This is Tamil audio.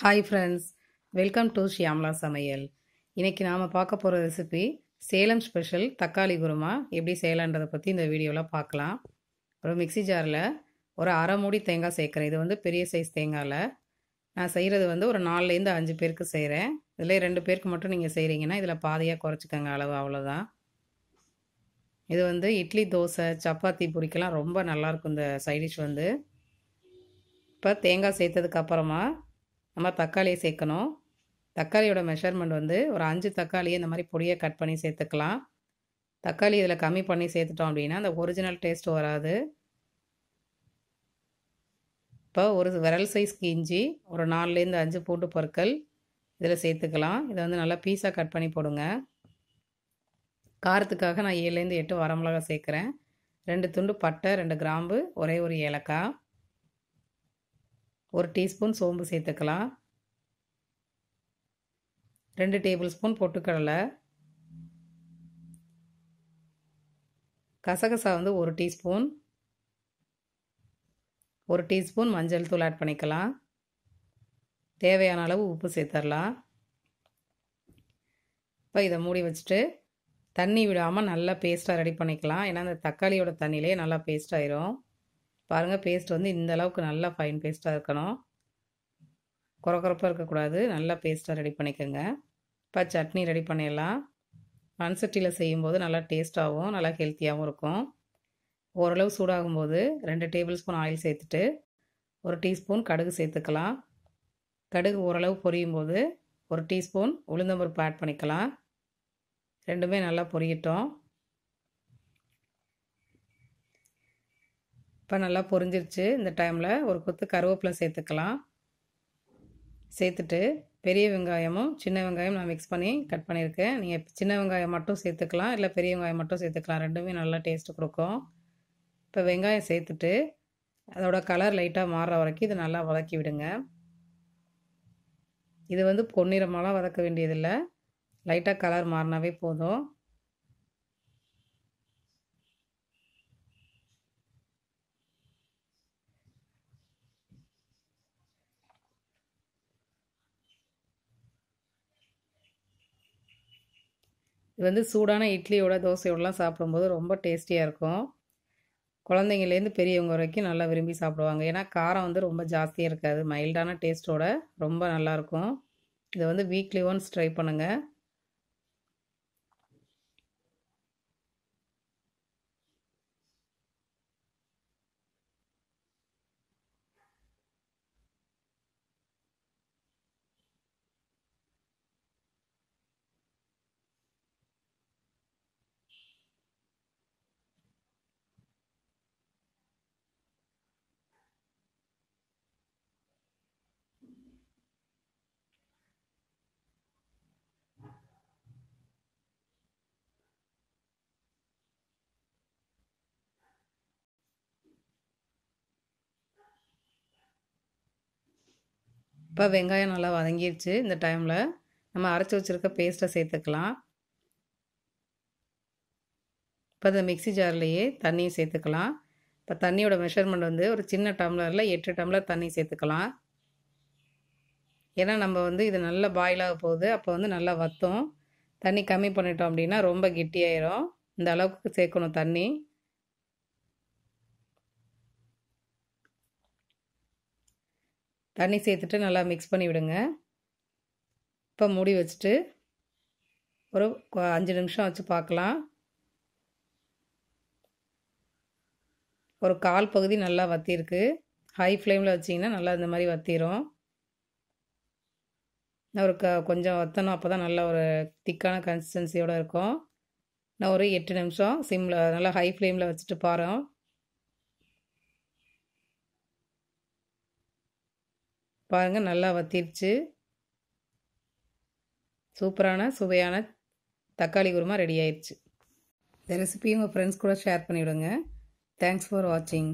hi friends welcome to Shyamala சமையல் இன்றைக்கி நாம் பார்க்க போகிற ரெசிபி சேலம் ஸ்பெஷல் தக்காளி குருமா எப்படி செய்யலான்றதை பற்றி இந்த வீடியோவில் பார்க்கலாம் ஒரு மிக்சி ஜாரில் ஒரு அரை மூடி தேங்காய் சேர்க்குறேன் இது வந்து பெரிய சைஸ் தேங்காயில் நான் செய்கிறது வந்து ஒரு நாலுலேருந்து அஞ்சு பேருக்கு செய்கிறேன் இதில் ரெண்டு பேருக்கு மட்டும் நீங்கள் செய்கிறீங்கன்னா இதில் பாதியாக குறைச்சிக்கோங்க அளவு அவ்வளோதான் இது வந்து இட்லி தோசை சப்பாத்தி பொரிக்கெல்லாம் ரொம்ப நல்லாயிருக்கும் இந்த சைடிஷ் வந்து இப்போ தேங்காய் சேர்த்ததுக்கப்புறமா நம்ம தக்காளியை சேர்க்கணும் தக்காளியோட மெஷர்மெண்ட் வந்து ஒரு அஞ்சு தக்காளியை இந்த மாதிரி பொடியை கட் பண்ணி சேர்த்துக்கலாம் தக்காளி இதில் கம்மி பண்ணி சேர்த்துட்டோம் அப்படின்னா அந்த ஒரிஜினல் டேஸ்ட் வராது இப்போ ஒரு விரல் சைஸ் இஞ்சி ஒரு நாலுலேருந்து அஞ்சு பூண்டு பொருட்கள் இதில் சேர்த்துக்கலாம் இதை வந்து நல்லா பீஸாக கட் பண்ணி போடுங்க காரத்துக்காக நான் ஏழுலேருந்து எட்டு வரமிளகா சேர்க்குறேன் ரெண்டு துண்டு பட்டை ரெண்டு கிராம்பு ஒரே ஒரு ஏலக்காய் ஒரு டீஸ்பூன் சோம்பு சேர்த்துக்கலாம் ரெண்டு டேபிள் ஸ்பூன் பொட்டுக்கடலை கசகசா வந்து ஒரு டீஸ்பூன் ஒரு டீஸ்பூன் மஞ்சள் தூள் ஆட் பண்ணிக்கலாம் தேவையான அளவு உப்பு சேர்த்துடலாம் இப்போ இதை மூடி வச்சுட்டு தண்ணி விடாமல் நல்லா பேஸ்ட்டாக ரெடி பண்ணிக்கலாம் ஏன்னா அந்த தக்காளியோட தண்ணியிலே நல்லா பேஸ்ட் ஆயிரும் பாருங்கள் பேஸ்ட் வந்து இந்த அளவுக்கு நல்லா ஃபைன் பேஸ்ட்டாக இருக்கணும் குறக்குறப்பாக இருக்கக்கூடாது நல்லா பேஸ்ட்டாக ரெடி பண்ணிக்கோங்க இப்போ சட்னி ரெடி பண்ணிடலாம் மண் சட்டியில் செய்யும்போது நல்லா டேஸ்ட்டாகவும் நல்லா ஹெல்த்தியாகவும் இருக்கும் ஓரளவு சூடாகும்போது ரெண்டு டேபிள் ஸ்பூன் ஆயில் சேர்த்துட்டு ஒரு டீஸ்பூன் கடுகு சேர்த்துக்கலாம் கடுகு ஓரளவு பொரியும் போது ஒரு டீஸ்பூன் உளுந்தம்பருப்பு ஆட் பண்ணிக்கலாம் ரெண்டுமே நல்லா பொரியட்டும் இப்போ நல்லா பொரிஞ்சிருச்சு இந்த டைமில் ஒரு கொத்து கருவேப்பிலை சேர்த்துக்கலாம் சேர்த்துட்டு பெரிய வெங்காயமும் சின்ன வெங்காயம் நான் மிக்ஸ் பண்ணி கட் பண்ணியிருக்கேன் நீங்கள் சின்ன வெங்காயம் மட்டும் சேர்த்துக்கலாம் இல்லை பெரிய வெங்காயம் மட்டும் சேர்த்துக்கலாம் ரெண்டுமே நல்லா டேஸ்ட் கொடுக்கும் இப்போ வெங்காயம் சேர்த்துட்டு அதோட கலர் லைட்டாக மாறுற வரைக்கும் இதை நல்லா வதக்கி விடுங்க இது வந்து பொன்னிறமாலாம் வதக்க வேண்டியதில்லை லைட்டாக கலர் மாறினாவே போதும் இது வந்து சூடான இட்லியோட தோசையோடலாம் சாப்பிடும்போது ரொம்ப டேஸ்டியாக இருக்கும் குழந்தைங்கலேருந்து பெரியவங்க வரைக்கும் நல்லா விரும்பி சாப்பிடுவாங்க ஏன்னா காரம் வந்து ரொம்ப ஜாஸ்தியாக இருக்காது மைல்டான டேஸ்ட்டோட ரொம்ப நல்லாயிருக்கும் இதை வந்து வீக்லி ஒன்ஸ் ட்ரை பண்ணுங்கள் இப்போ வெங்காயம் நல்லா வதங்கிடுச்சு இந்த டைமில் நம்ம அரைச்சி வச்சுருக்க பேஸ்ட்டை சேர்த்துக்கலாம் இப்போ இந்த மிக்சி ஜார்லேயே தண்ணியும் சேர்த்துக்கலாம் இப்போ தண்ணியோட மெஷர்மெண்ட் வந்து ஒரு சின்ன டம்ளரில் எட்டு டம்ளர் தண்ணி சேர்த்துக்கலாம் ஏன்னா நம்ம வந்து இது நல்லா பாயில் ஆக போகுது அப்போ வந்து நல்லா வற்றும் தண்ணி கம்மி பண்ணிட்டோம் அப்படின்னா ரொம்ப கெட்டியாயிரும் இந்த அளவுக்கு சேர்க்கணும் தண்ணி தண்ணி சேர்த்துட்டு நல்லா மிக்ஸ் பண்ணி விடுங்க இப்போ மூடி வச்சுட்டு ஒரு அஞ்சு நிமிஷம் வச்சு பார்க்கலாம் ஒரு கால் பகுதி நல்லா வத்திருக்கு ஹை ஃப்ளேமில் வச்சிங்கன்னா நல்லா இந்த மாதிரி வத்திரும் ஒரு க கொஞ்சம் வத்தணும் அப்போ தான் நல்லா ஒரு திக்கான கன்சிஸ்டன்சியோடு இருக்கும் நான் ஒரு எட்டு நிமிஷம் சிம்மில் நல்லா ஹை ஃப்ளேமில் வச்சுட்டு பாருங்க பாருங்கள் நல்லா வத்திருச்சு சூப்பரான சுவையான தக்காளி குருமா ரெடி ஆயிடுச்சு இந்த ரெசிபி உங்கள் ஃப்ரெண்ட்ஸ் கூட ஷேர் பண்ணிவிடுங்க தேங்க்ஸ் ஃபார் வாட்சிங்